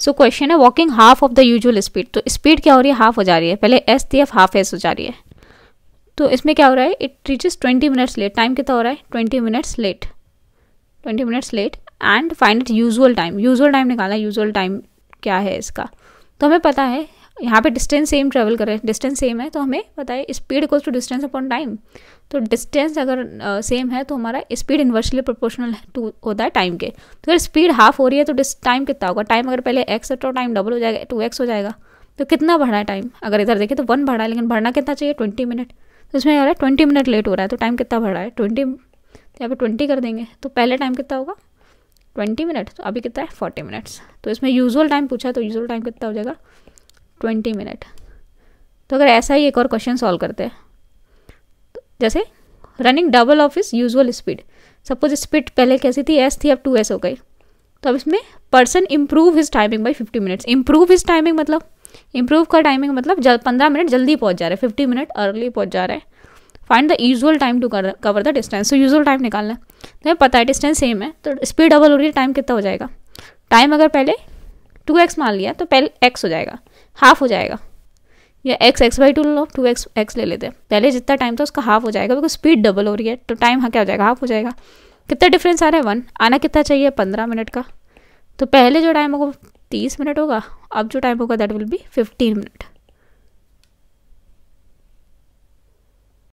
सो question है walking half of the usual speed तो speed क्या हो रही है हाफ हो जा रही है पहले एस थी एफ हाफ एस हो जा रही है तो इसमें क्या हो रहा है it reaches twenty minutes late time कितना हो रहा है twenty minutes late twenty minutes late and find it usual time usual time निकाला यूजल टाइम क्या है इसका तो हमें पता है यहाँ पे डिस्टेंस सेम ट्रेवल करें डिस्टेंस सेम है तो हमें पता है speed equals to distance upon time तो डिस्टेंस अगर सेम uh, है तो हमारा स्पीड इन्वर्सली प्रोपोर्शनल टू होता है टाइम के तो अगर स्पीड हाफ हो रही है तो टाइम कितना होगा टाइम अगर पहले एक्स है तो टाइम डबल हो जाएगा टू एक्स हो जाएगा तो कितना बढ़ा है टाइम अगर इधर देखें तो वन बढ़ा है लेकिन बढ़ना कितना चाहिए ट्वेंटी मिनट तो इसमें अगर रहा है ट्वेंटी मिनट लेट हो रहा है तो टाइम कितना बढ़ा है ट्वेंटी तो यहाँ पर ट्वेंटी कर देंगे तो पहले टाइम कितना होगा ट्वेंटी मिनट तो अभी कितना है फोर्टी मिनट्स तो इसमें यूजुअल टाइम पूछा तो यूजुअल टाइम कितना हो जाएगा ट्वेंटी मिनट तो अगर ऐसा ही एक और क्वेश्चन सॉल्व करते हैं तो जैसे running double of is usual speed suppose speed पहले कैसी थी एस थी अब टू एस हो गई तो अब इसमें person improve his timing by fifty minutes improve his timing मतलब इम्प्रूव का टाइमिंग मतलब जल पंद्रह मिनट जल्दी पहुंच जा रहे हैं फिफ्टी मिनट अर्ली पहुंच जा रहे हैं find the usual time to cover the distance so usual time निकालना है तो हमें पता है डिस्टेंस सेम है तो स्पीड डबल हो रही है टाइम कितना हो जाएगा टाइम अगर पहले टू एक्स मान लिया तो पहले एक्स हो जाएगा हाफ हो जाएगा या एक्स एक्स बाई टू लो टू एक्स एक्स ले लेते हैं पहले जितना टाइम था उसका हाफ हो जाएगा बिकॉज स्पीड डबल हो रही है तो टाइम हाँ क्या हो जाएगा हाफ हो जाएगा कितना डिफरेंस आ रहा है वन आना कितना चाहिए पंद्रह मिनट का तो पहले जो टाइम होगा तीस मिनट होगा अब जो टाइम होगा that will be fifteen minute